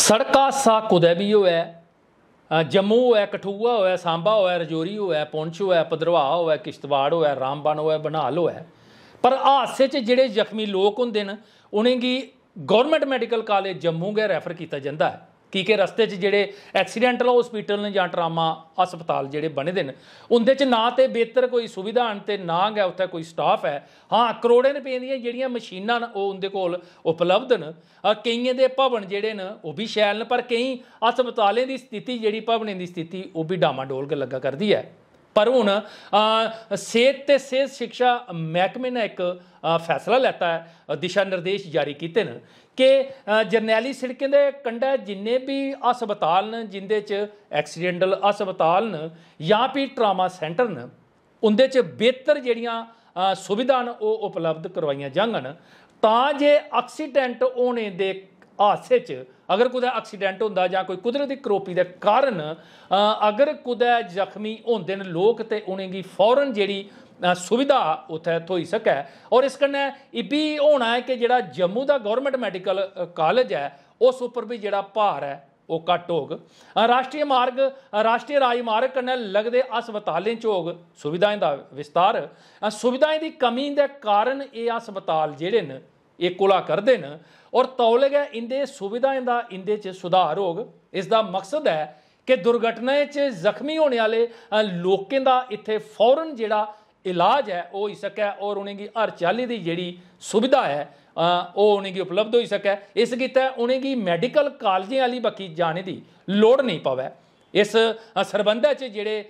ਸੜਕਾ ਸਾ ਕੁਦੈਬੀ ਹੋਇਆ ਜੰਮੂ ਹੋਇਆ ਕਠੂਆ ਹੋਇਆ ਸਾਂਬਾ ਹੋਇਆ ਰਜੋਰੀ ਹੋਇਆ ਪੁੰਛ ਹੋਇਆ ਪਦਰਵਾ ਹੋਇਆ ਕਿਸ਼ਤਵਾੜ ਹੋਇਆ ਰਾਮਬਨ ਹੋਇਆ ਬਨਾਲ ਹੋਇਆ ਪਰ ਹਾਦਸੇ 'ਚ ਜਿਹੜੇ ਜ਼ਖਮੀ ਲੋਕ ਹੁੰਦੇ ਨੇ ਉਹਨਾਂ ਦੀ ਗਵਰਨਮੈਂਟ ਮੈਡੀਕਲ ਕਾਲਜ ਜੰਮੂ ਗਏ ਰੈਫਰ ਕੀਤਾ ਜਾਂਦਾ ਹੈ ਕੀ ਕਿ ਰਸਤੇ 'ਚ ਜਿਹੜੇ ਐਕਸੀਡੈਂਟਲ ਹਸਪੀਟਲ ਨੇ ਜਾਂ ਟਰਾਮਾ ਹਸਪਤਾਲ ਜਿਹੜੇ ਬਣੇ ਦੇ ਨੇ ਉਹਦੇ 'ਚ ਨਾ ਤੇ ਬਿਹਤਰ ਕੋਈ ਸੁਵਿਧਾ ਹਨ ਤੇ ਨਾ ਗਿਆ ਉੱਥੇ ਕੋਈ ਸਟਾਫ ਹੈ ਹਾਂ ਕਰੋੜੇ ਰੁਪਏ ਦੀਆਂ ਜਿਹੜੀਆਂ ਮਸ਼ੀਨਾਂ ਉਹ ਉਹਦੇ ਕੋਲ ਉਪਲਬਧ ਨੇ ਕਈਆਂ ਦੇ ਭਵਨ ਜਿਹੜੇ ਨੇ ਉਹ ਵੀ ਸ਼ੈਲ ਨੇ ਪਰ ਕਈ ਹਸਪਤਾਲਾਂ ਦੀ ਸਥਿਤੀ ਜਿਹੜੀ ਭਵਨਾਂ ਦੀ ਸਥਿਤੀ ਉਹ ਵੀ ਡਾਮਾ ਡੋਲ ਕੇ ਲੱਗਾ ਕਰਦੀ ਹੈ ਪਰ ਹੁਣ ਸਿਹਤ ਤੇ ਸਿਹਤ ਸਿੱਖਿਆ ਮਹਿਕਮੇ ਨੇ ਇੱਕ ਫੈਸਲਾ ਲੈਤਾ ਹੈ ਦਿਸ਼ਾ ਨਿਰਦੇਸ਼ ਜਾਰੀ ਕੀਤੇ ਨੇ ਕਿ ਜਰਨੈਲੀ ਸੜਕਾਂ ਦੇ ਕੰਢੇ ਜਿੰਨੇ ਵੀ ਹਸਪਤਾਲ ਨੇ ਜਿੰਦੇ ਚ ਐਕਸੀਡੈਂਟਲ ਹਸਪਤਾਲ ਨੇ ਜਾਂ ਫਿਰ ਟਰਾਮਾ ਸੈਂਟਰ ਨੇ ਉਹਦੇ ਚ ਬਿਹਤਰ ਜਿਹੜੀਆਂ ਸੁਵਿਧਾਵਾਂ ਉਹ ਉਪਲਬਧ ਕਰਵਾਈਆਂ ਜਾਣਗਣ ਤਾਂ ਜੇ ਐਕਸੀਡੈਂਟ ਹੋਣੇ ਦੇ ਹਾਦਸੇ 'ਚ ਅਗਰ ਕੋਈ ਐਕਸੀਡੈਂਟ ਹੁੰਦਾ ਜਾਂ ਕੋਈ ਕੁਦਰਤੀ ਕਰੋਪੀ ਦੇ ਕਾਰਨ ਅਗਰ ਕੋਈ ਜ਼ਖਮੀ ਹੁੰਦੇ ਨੇ ਲੋਕ ਤੇ ਉਹਨਾਂ ਦੀ ਫੌਰਨ ਜਿਹੜੀ ਸੁਵਿਧਾ ਉਥੇ ਥੋਈ ਸਕੈ ਔਰ ਇਸ ਕੰਨੇ ਇਹ ਵੀ ਹੋਣਾ ਹੈ ਕਿ ਜਿਹੜਾ ਜੰਮੂ ਦਾ ਗਵਰਨਮੈਂਟ ਮੈਡੀਕਲ ਕਾਲਜ ਹੈ ਉਸ ਉੱਪਰ ਵੀ ਜਿਹੜਾ ਭਾਰ ਹੈ ਉਹ ਘਟ ਹੋਗ ਰਾਸ਼ਟਰੀ ਮਾਰਗ ਰਾਸ਼ਟਰੀ ਰਾਜਮਾਰਗ ਕੰਨੇ ਲੱਗਦੇ ਹਸਪਤਾਲਾਂ ਚ ਹੋਗ ਸੁਵਿਧਾਵਾਂ ਦਾ ਵਿਸਤਾਰ ਸੁਵਿਧਾਵਾਂ ਦੀ ਕਮੀ ਦੇ ਕਾਰਨ ਇਹ ਹਸਪਤਾਲ ਜਿਹੜੇ ਨੇ ਇਹ ਕੋਲਾ ਕਰਦੇ ਨੇ ਔਰ ਤੌਲਗ ਹੈ ਇੰਦੇ ਸੁਵਿਧਾਵਾਂ ਦਾ ਇੰਦੇ ਚ ਸੁਧਾਰ ਹੋਗ ਇਸ ਦਾ ਮਕਸਦ ਹੈ ਕਿ ਦੁਰਘਟਨਾ ਚ ਜ਼ਖਮੀ ਹੋਣ ਵਾਲੇ ਲੋਕਾਂ ਦਾ ਇੱਥੇ ਫੌਰਨ ਜਿਹੜਾ ਇਲਾਜ ਹੈ ਉਹ ਹੋ ਸਕੇ ਔਰ ਉਹਨਾਂ ਦੀ ਹਰ ਚਾਲੀ ਦੀ ਜਿਹੜੀ ਸੁਵਿਧਾ ਹੈ ਉਹ ਉਹਨਾਂ ਦੀ ਉਪਲਬਧ ਹੋ ਸਕੇ ਇਸ ਕੀਤਾ ਉਹਨਾਂ ਦੀ ਮੈਡੀਕਲ ਕਾਲਜਾਂ ਵਾਲੀ ਬਾਕੀ ਜਾਣੇ ਦੀ ਲੋੜ ਨਹੀਂ ਪਵੇ ਇਸ ਸਰਬੰਧਾ ਚ ਜਿਹੜੇ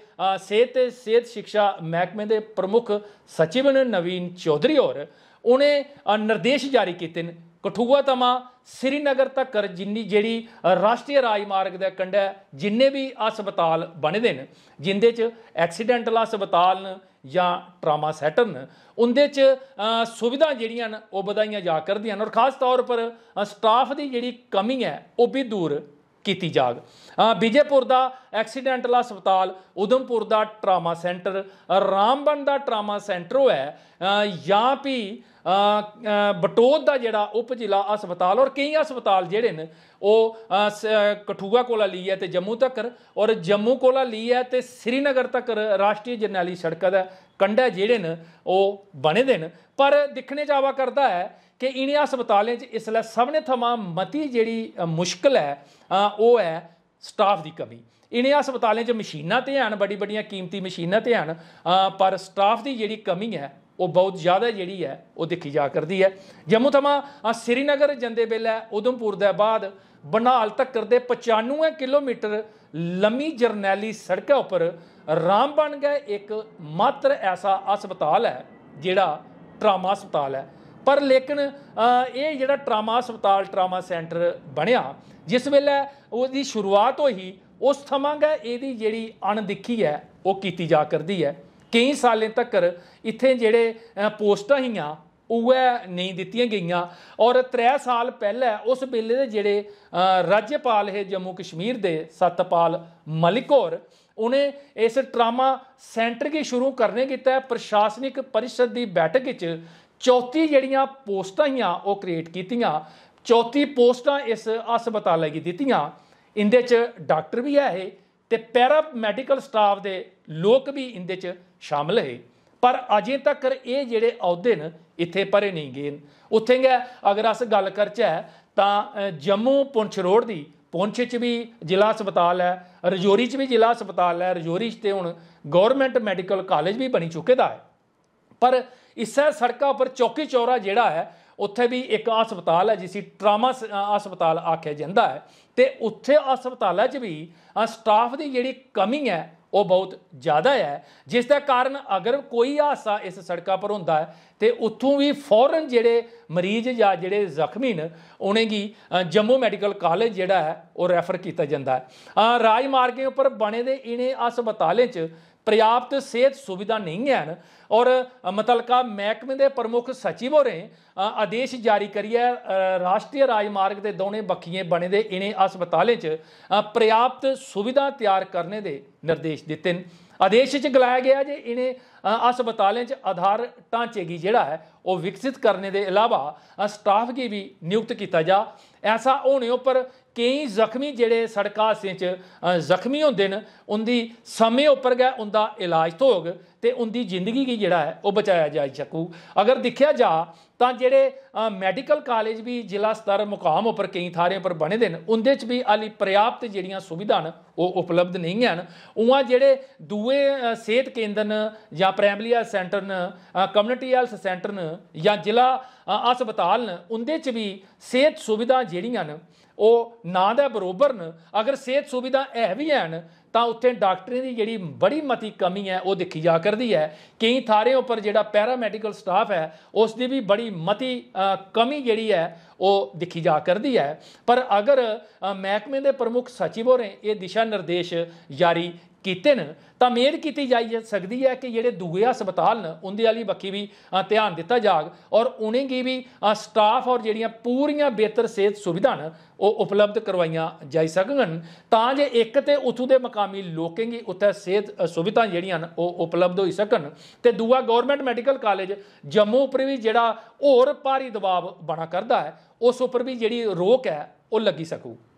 ਸਿਹਤ ਸਿਹਤ ਸਿੱਖਿਆ ਮਹਿਕਮੇ ਦੇ ਪ੍ਰਮੁੱਖ ਸਚਿਵ ਨਵੀਨ ਚੌਧਰੀ ਹੋਰ ਉਹਨੇ ਨਿਰਦੇਸ਼ ਜਾਰੀ ਕੀਤੇ ਨੇ ਕਠੂਆ ਤਮਾ ਸ੍ਰੀਨਗਰ ਤੱਕ ਜਿੰਨੀ ਜਿਹੜੀ ਰਾਸ਼ਟਰੀ ਰਾਜਮਾਰਗ ਦਾ ਕੰਡਾ ਜਿੰਨੇ ਵੀ ਹਸਪਤਾਲ ਬਣਦੇ ਨੇ ਜਿੰਦੇ ਚ ਐਕਸੀਡੈਂਟਲ ਹਸਪਤਾਲ ਨੇ ਜਾਂ ਟਰਾਮਾ ਸੈਟਰ ਨੇ ਉਹਦੇ ਚ ਸੁਵਿਧਾ ਜਿਹੜੀਆਂ ਨੇ ਉਹ ਵਧਾਈਆਂ ਜਾ ਕਰਦੀਆਂ ਨੇ ਔਰ ਖਾਸ ਤੌਰ ਪਰ ਸਟਾਫ ਦੀ ਜਿਹੜੀ ਕਮੀ ਹੈ ਉਹ ਵੀ ਦੂਰ ਕੀਤੀ ਜਾਗ ਬੀਜੇਪੁਰ ਦਾ ਐਕਸੀਡੈਂਟਲ ਹਸਪਤਾਲ ਉਦਮਪੁਰ ਦਾ ਟਰਾਮਾ ਸੈਂਟਰ ਰਾਮਬਨ ਦਾ ਟਰਾਮਾ ਸੈਂਟਰ ਹੈ ਜਾਂ ਵੀ ਬਟੋਦ ਦਾ ਜਿਹੜਾ ਉਪ ਜ਼ਿਲ੍ਹਾ ਹਸਪਤਾਲ ਔਰ ਕਈ ਹਸਪਤਾਲ ਜਿਹੜੇ ਨੇ ਉਹ ਕਠੂਆ ਕੋਲਾ ਲਈ ਹੈ ਤੇ ਜੰਮੂ ਤੱਕ ਔਰ ਜੰਮੂ ਕੋਲਾ ਲਈ ਹੈ ਤੇ ਸ੍ਰੀਨਗਰ ਤੱਕ ਰਾਸ਼ਟਰੀ ਜਰਨੈਲੀ ਸੜਕ ਦਾ ਕੰਡਾ ਜਿਹੜੇ ਨੇ ਉਹ ਬਣੇ ਦੇਣ ਪਰ ਦਿਖਣੇ ਜਾਵਾ ਕਰਦਾ ਹੈ ਕਿ ਇਨ੍ਹਾਂ ਹਸਪਤਾਲਾਂ 'ਚ ਇਸ ਲਈ ਸਭ ਨੇ ਥਮਾ ਮਤੀ ਜਿਹੜੀ ਮੁਸ਼ਕਲ ਹੈ ਉਹ ਹੈ ਸਟਾਫ ਦੀ ਕਮੀ ਇਨੇ ਹਸਪਤਾਲਾਂ 'ਚ ਮਸ਼ੀਨਾਂ ਤੇ ਹਨ ਬੜੀ ਬੜੀਆਂ ਕੀਮਤੀ ਮਸ਼ੀਨਾਂ ਤੇ ਹਨ ਪਰ ਸਟਾਫ ਦੀ ਜਿਹੜੀ ਕਮੀ ਹੈ ਉਹ ਬਹੁਤ ਜ਼ਿਆਦਾ ਜਿਹੜੀ ਹੈ ਉਹ ਦੇਖੀ ਜਾ ਕਰਦੀ ਹੈ ਜੰਮੂ ਆ ਸ੍ਰੀਨਗਰ ਜੰਦੇ ਵੇਲੇ ਉਦਮਪੁਰ ਦੇ ਬਾਅਦ ਬਨਾਲ ਤੱਕ ਕਰਦੇ 95 ਕਿਲੋਮੀਟਰ ਲੰਮੀ ਜਰਨੈਲੀ ਸੜਕਾਂ ਉੱਪਰ ਰਾਮ ਬਣ ਗਿਆ ਇੱਕ ਮਾਤਰ ਐਸਾ ਹਸਪਤਾਲ ਹੈ ਜਿਹੜਾ ਟਰਾਮਾ ਹਸਪਤਾਲ ਹੈ ਪਰ ਲੇਕਿਨ ਇਹ ਜਿਹੜਾ ਟਰਾਮਾ ਹਸਪਤਾਲ ਟਰਾਮਾ ਸੈਂਟਰ ਬਣਿਆ ਜਿਸ ਵੇਲੇ ਉਹਦੀ ਸ਼ੁਰੂਆਤ ਹੋਈ ਉਸ ਥਮਾਂਗਾ ਇਹਦੀ ਜਿਹੜੀ ਅਣਦਿੱਖੀ ਹੈ ਉਹ ਕੀਤੀ ਜਾ ਕਰਦੀ ਹੈ ਕਈ ਸਾਲਾਂ ਤੱਕ ਇੱਥੇ ਜਿਹੜੇ ਪੋਸਟਾਂ ਹੀਆਂ ਉਹ ਨਹੀਂ ਦਿੱਤੀਆਂ ਗਈਆਂ ਔਰ 3 ਸਾਲ ਪਹਿਲਾਂ ਉਸ ਵੇਲੇ ਦੇ ਜਿਹੜੇ ਰਾਜਪਾਲ ਹੈ ਜੰਮੂ ਕਸ਼ਮੀਰ ਦੇ ਸਤਪਾਲ ਮਲਿਕ ਔਰ ਉਹਨੇ ਇਸ ਟਰਾਮਾ ਸੈਂਟਰ ਕੀ ਸ਼ੁਰੂ ਕਰਨੇ ਕੀਤਾ ਪ੍ਰਸ਼ਾਸਨਿਕ ਪਰਿਸ਼ਦ ਦੀ ਬੈਠਕ ਵਿੱਚ ਚੌਥੀ ਜਿਹੜੀਆਂ ਪੋਸਟਾਂ ਹੀਆਂ ਉਹ ਕ੍ਰੀਏਟ ਕੀਤੀਆਂ ਚੌਥੀ ਪੋਸਟਾਂ ਇਸ ਹਸਪਤਾਲ ਲਈ ਦਿੱਤੀਆਂ ਇੰਦੇ ਚ ਡਾਕਟਰ ਵੀ ਹੈ ਇਹ ਤੇ ਪੈਰਾ ਮੈਡੀਕਲ ਸਟਾਫ ਦੇ ਲੋਕ ਵੀ ਇੰਦੇ ਚ ਸ਼ਾਮਲ ਹੈ ਪਰ ਅਜੇ ਤੱਕ ਇਹ ਜਿਹੜੇ ਅਹੁਦੇ ਨੇ ਇੱਥੇ ਭਰੇ ਨਹੀਂ ਗਏ ਉੱਥੇ ਗਿਆ ਅਗਰ ਅਸ ਗੱਲ ਕਰਚਾ ਤਾਂ ਜੰਮੂ ਪੁੰਛ ਰੋਡ ਦੀ ਪੁੰਛ 'ਚ ਵੀ ਜ਼ਿਲ੍ਹਾ ਹਸਪਤਾਲ ਹੈ ਰਜੋਰੀ 'ਚ ਵੀ ਜ਼ਿਲ੍ਹਾ ਹਸਪਤਾਲ ਹੈ ਰਜੋਰੀ 'ਚ ਤੇ ਹੁਣ ਗਵਰਨਮੈਂਟ ਮੈਡੀਕਲ ਕਾਲਜ ਵੀ ਬਣੀ ਚੁੱਕੇ ਦਾ ਹੈ ਪਰ ਇਸੇ ਸੜਕਾਂ ਉੱਪਰ ਚੌਕੀ ਚੌਰਾ ਜਿਹੜਾ ਹੈ ਉੱਥੇ ਵੀ ਇੱਕ ਹਸਪਤਾਲ ਹੈ ਜਿਸੀ ਟਰਾਮਾ ਹਸਪਤਾਲ ਆਖਿਆ ਜਾਂਦਾ ਹੈ ਤੇ ਉੱਥੇ ਹਸਪਤਾਲਾਂ 'ਚ ਵੀ ਸਟਾਫ ਦੀ ਜਿਹੜੀ ਕਮੀ ਹੈ ਉਹ ਬਹੁਤ ਜ਼ਿਆਦਾ ਹੈ ਜਿਸ ਦਾ ਕਾਰਨ ਅਗਰ ਕੋਈ ਹਾਸਾ ਇਸ ਸੜਕਾਂ ਪਰ ਹੁੰਦਾ ਹੈ ਤੇ ਉੱਥੋਂ ਵੀ ਫੌਰਨ ਜਿਹੜੇ ਮਰੀਜ਼ ਜਾਂ ਜਿਹੜੇ ਜ਼ਖਮੀ ਨੇ ਉਹਨੇ ਕੀ ਜੰਮੂ ਮੈਡੀਕਲ ਕਾਲਜ ਜਿਹੜਾ ਹੈ ਉਹ ਰੈਫਰ ਕੀਤਾ ਜਾਂਦਾ ਹੈ ਰਾਜ ਮਾਰਗੇ ਉੱਪਰ ਬਣੇ ਦੇ ਇਨੇ ਹਸਪਤਾਲੇ 'ਚ ਪ੍ਰਯਾਪਤ ਸਿਹਤ ਸੁਵਿਧਾ ਨਹੀਂ ਹੈ ਔਰ ਮਤਲਕਾ ਮਹਿਕਮੇ ਦੇ ਪ੍ਰਮੁੱਖ ਸਚਿਵ ਰਹੇ ਆਦੇਸ਼ ਜਾਰੀ ਕਰਿਆ ਰਾਸ਼ਟਰੀ ਰਾਜਮਾਰਗ ਦੇ ਦੋਨੇ ਬੱਕੀਆਂ ਬਣੇ ਦੇ ਇਨੇ ਹਸਪਤਾਲੇ ਚ ਪ੍ਰਯਾਪਤ ਸੁਵਿਧਾ ਤਿਆਰ ਕਰਨ ਦੇ ਨਿਰਦੇਸ਼ ਦਿੱਤੇ ਆਦੇਸ਼ ਚ ਗਲਾਇਆ ਗਿਆ ਜੇ ਇਨੇ ਹਸਪਤਾਲੇ ਚ ਆਧਾਰ ਢਾਂਚੇ ਦੀ ਜਿਹੜਾ ਹੈ ਉਹ ਵਿਕਸਿਤ ਕਰਨ ਦੇ ਇਲਾਵਾ ਸਟਾਫ ਕੀ ਵੀ ਨਿਯੁਕਤ ਕੀਤਾ ਜਾ ਐਸਾ ਹੋਣੇ ਉਪਰ ਕਈ ਜ਼ਖਮੀ ਜਿਹੜੇ ਸੜਕਾਂ ਸੇ 'ਚ ਜ਼ਖਮੀ ਹੁੰਦੇ ਨੇ ਉਹਦੀ ਸਮੇਂ ਉੱਪਰ ਗਿਆ ਉਹਦਾ ਇਲਾਜ ਤੋਗ ਤੇ ਉਹਦੀ ਜ਼ਿੰਦਗੀ ਕੀ ਜਿਹੜਾ ਹੈ ਉਹ ਬਚਾਇਆ ਜਾ ਸਕੂ ਅਗਰ ਦੇਖਿਆ ਜਾ ਤਾਂ ਜਿਹੜੇ ਮੈਡੀਕਲ ਕਾਲਜ ਵੀ ਜ਼ਿਲ੍ਹਾ ਸਤਰ ਮੁਕਾਮ ਉੱਪਰ ਕਈ ਥਾਰਿਆਂ ਪਰ ਬਣੇ ਦੇ ਨੇ ਉਹਦੇ ਚ ਵੀ ਅਲੀ ਪ੍ਰਯਾਪਤ ਜਿਹੜੀਆਂ ਸੁਵਿਧਾਨ ਉਹ ਉਪਲਬਧ ਨਹੀਂ ਹਨ ਉਹਾਂ ਜਿਹੜੇ ਦੂਏ ਸਿਹਤ ਕੇਂਦਰ ਨ ਜਾਂ ਪ੍ਰਾਇਮਰੀ ਹੈਲਥ ਸੈਂਟਰ ਨ ਕਮਿਊਨਿਟੀ ਹੈਲਥ ਸੈਂਟਰ ਨ ਜਾਂ ਜ਼ਿਲ੍ਹਾ ਹਸਪਤਾਲ ਨ ਉਹਦੇ ਚ ਵੀ ਸਿਹਤ ਸੁਵਿਧਾ ਜਿਹੜੀਆਂ ਨ ਉਹ ਨਾ ਦਾ ਬਰੋਬਰ ਨ ਅਗਰ ਸਿਹਤ ਸੁਵਿਧਾ ਹੈ ਵੀ ਹਨ ਤਾਂ ਉੱਥੇ ਡਾਕਟਰਾਂ ਦੀ ਜਿਹੜੀ ਬੜੀ ਮਤੀ ਕਮੀ ਹੈ ਉਹ ਦੇਖੀ ਜਾ ਕਰਦੀ ਹੈ ਕਈ ਥਾਰੇ ਉੱਪਰ ਜਿਹੜਾ ਪੈਰਾਮੈਡੀਕਲ ਸਟਾਫ ਹੈ ਉਸ ਦੀ ਵੀ ਬੜੀ ਮਤੀ ਕਮੀ ਜਿਹੜੀ ਹੈ ਉਹ ਦੇਖੀ ਜਾ ਕਰਦੀ ਹੈ ਪਰ ਅਗਰ ਮਹਿਕਮੇ ਦੇ ਪ੍ਰਮੁੱਖ ਸਚਿਵ ਹੋਰੇ ਇਹ ਦਿਸ਼ਾ ਨਿਰਦੇਸ਼ ਜਾਰੀ ਕੀਤੇ ਨੇ ਤਾਂ ਮੇਰ ਕੀਤੀ ਜਾਈ ਸਕਦੀ ਹੈ ਕਿ ਜਿਹੜੇ ਦੂਏ ਹਸਪਤਾਲ ਨੇ ਉਹਦੇ ਵਾਲੀ ਬੱਕੀ ਵੀ ਧਿਆਨ ਦਿੱਤਾ ਜਾਗ ਔਰ ਉਹਨੇ ਕੀ ਵੀ ਸਟਾਫ ਔਰ ਜਿਹੜੀਆਂ ਪੂਰੀਆਂ ਬਿਹਤਰ ਸਿਹਤ ਸੁਵਿਧਾ ਨੇ ਉਹ ਉਪਲਬਧ ਕਰਵਾਈਆਂ ਜਾਈ ਸਕਣ ਤਾਂ ਜੇ ਇੱਕ ਤੇ ਉਥੋਂ ਦੇ ਮਕਾਮੀ ਲੋਕਾਂ ਦੀ ਉੱਥੇ ਸਿਹਤ ਸੁਵਿਧਾ ਜਿਹੜੀਆਂ ਉਹ ਉਪਲਬਧ ਹੋਈ ਸਕਣ ਤੇ ਦੂਆ ਗਵਰਨਮੈਂਟ ਮੈਡੀਕਲ ਕਾਲਜ ਜੰਮੂ ਉੱਪਰ ਵੀ ਜਿਹੜਾ ਹੋਰ ਭਾਰੀ ਦਬਾਅ ਬਣਾ ਕਰਦਾ ਹੈ ਉਸ ਉੱਪਰ ਵੀ ਜਿਹੜੀ ਰੋਕ ਹੈ ਉਹ ਲੱਗੀ ਸਕੂ